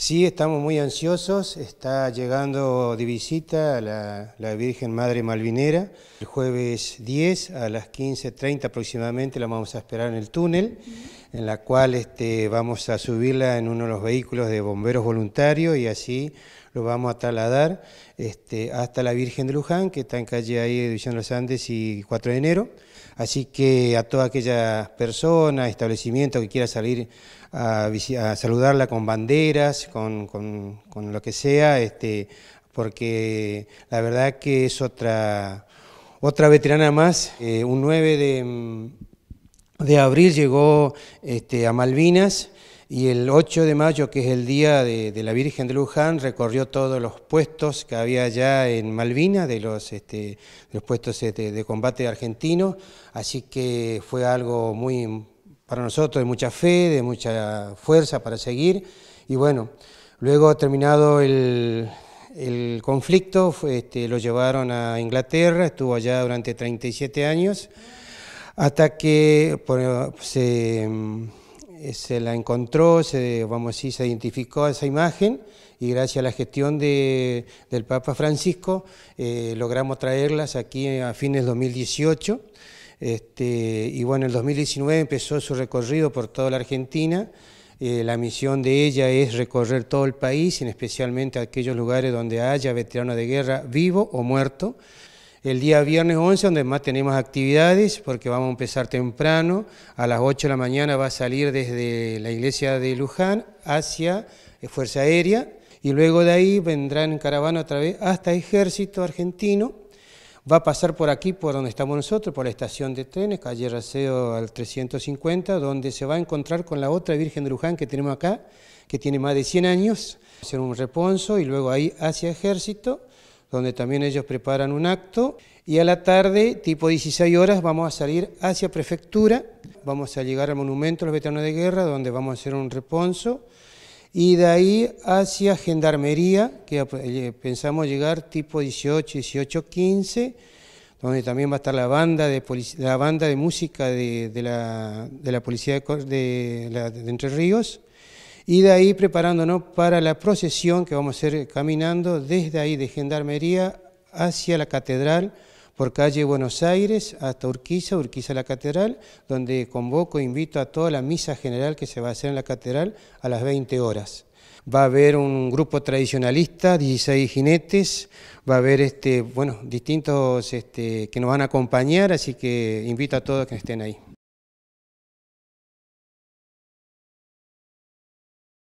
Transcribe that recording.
Sí, estamos muy ansiosos. Está llegando de visita la, Virgen Madre Malvinera. El jueves 10 a las 15.30 aproximadamente la vamos a esperar en el túnel en la cual este, vamos a subirla en uno de los vehículos de bomberos voluntarios y así lo vamos a trasladar este, hasta la Virgen de Luján, que está en calle ahí de División los Andes y 4 de enero. Así que a todas aquellas personas, establecimientos que quiera salir a, saludarla con banderas, con, lo que sea, este, porque la verdad que es otra, otra veterana más, eh, un 9 de mm, de abril llegó este, a Malvinas y el 8 de mayo, que es el día de, la Virgen de Luján, recorrió todos los puestos que había allá en Malvinas, de los, este, los puestos este, de combate argentino. así que fue algo muy para nosotros de mucha fe, de mucha fuerza para seguir. Y bueno, luego terminado el, conflicto, este, lo llevaron a Inglaterra, estuvo allá durante 37 años hasta que se, la encontró, se, vamos a decir, se identificó esa imagen y gracias a la gestión del Papa Francisco eh, logramos traerlas aquí a fines 2018. Este, y bueno, en 2019 empezó su recorrido por toda la Argentina. Eh, la misión de ella es recorrer todo el país, en especialmente aquellos lugares donde haya veteranos de guerra vivo o muerto el día viernes 11, donde más tenemos actividades, porque vamos a empezar temprano, a las 8 de la mañana va a salir desde la iglesia de Luján hacia eh, Fuerza Aérea, y luego de ahí vendrán en caravana otra vez hasta Ejército Argentino, va a pasar por aquí, por donde estamos nosotros, por la estación de trenes, calle Raseo al 350, donde se va a encontrar con la otra Virgen de Luján que tenemos acá, que tiene más de 100 años, hacer un reponso y luego ahí hacia Ejército, donde también ellos preparan un acto. Y a la tarde, tipo 16 horas, vamos a salir hacia prefectura, vamos a llegar al monumento a los veteranos de guerra, donde vamos a hacer un reponso, y de ahí hacia gendarmería, que eh, pensamos llegar tipo 18, 18, 15, donde también va a estar la banda de, la banda de música de, la, policía de Entre Ríos. Y de ahí preparándonos para la procesión que vamos a ir caminando desde ahí de Gendarmería hacia la Catedral por calle Buenos Aires hasta Urquiza, Urquiza la Catedral, donde convoco e invito a toda la misa general que se va a hacer en la Catedral a las 20 horas. Va a haber un grupo tradicionalista, 16 jinetes, va a haber este, bueno, distintos este, que nos van a acompañar, así que invito a todos que estén ahí.